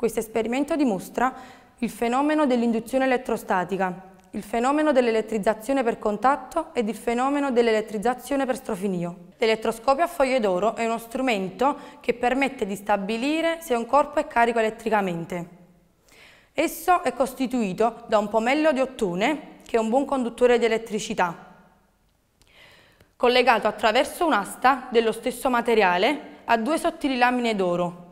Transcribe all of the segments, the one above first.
Questo esperimento dimostra il fenomeno dell'induzione elettrostatica, il fenomeno dell'elettrizzazione per contatto ed il fenomeno dell'elettrizzazione per strofinio. L'elettroscopio a foglie d'oro è uno strumento che permette di stabilire se un corpo è carico elettricamente. Esso è costituito da un pomello di ottone, che è un buon conduttore di elettricità, collegato attraverso un'asta dello stesso materiale a due sottili lamine d'oro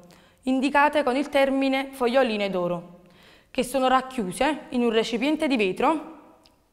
indicate con il termine foglioline d'oro, che sono racchiuse in un recipiente di vetro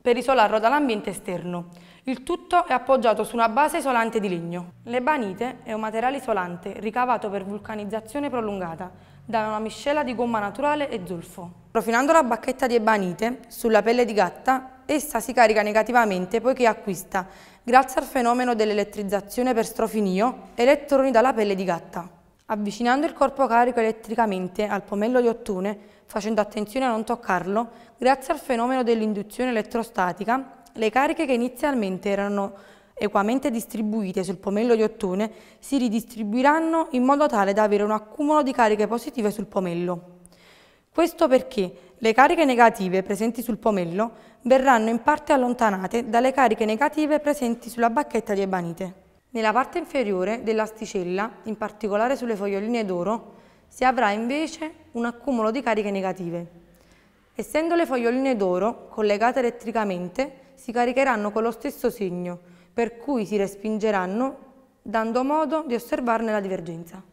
per isolarlo dall'ambiente esterno. Il tutto è appoggiato su una base isolante di legno. L'ebanite è un materiale isolante ricavato per vulcanizzazione prolungata da una miscela di gomma naturale e zolfo. Profilando la bacchetta di ebanite sulla pelle di gatta, essa si carica negativamente poiché acquista, grazie al fenomeno dell'elettrizzazione per strofinio, elettroni dalla pelle di gatta. Avvicinando il corpo carico elettricamente al pomello di ottone, facendo attenzione a non toccarlo, grazie al fenomeno dell'induzione elettrostatica, le cariche che inizialmente erano equamente distribuite sul pomello di ottone si ridistribuiranno in modo tale da avere un accumulo di cariche positive sul pomello. Questo perché le cariche negative presenti sul pomello verranno in parte allontanate dalle cariche negative presenti sulla bacchetta di ebanite. Nella parte inferiore dell'asticella, in particolare sulle foglioline d'oro, si avrà invece un accumulo di cariche negative. Essendo le foglioline d'oro collegate elettricamente, si caricheranno con lo stesso segno, per cui si respingeranno, dando modo di osservarne la divergenza.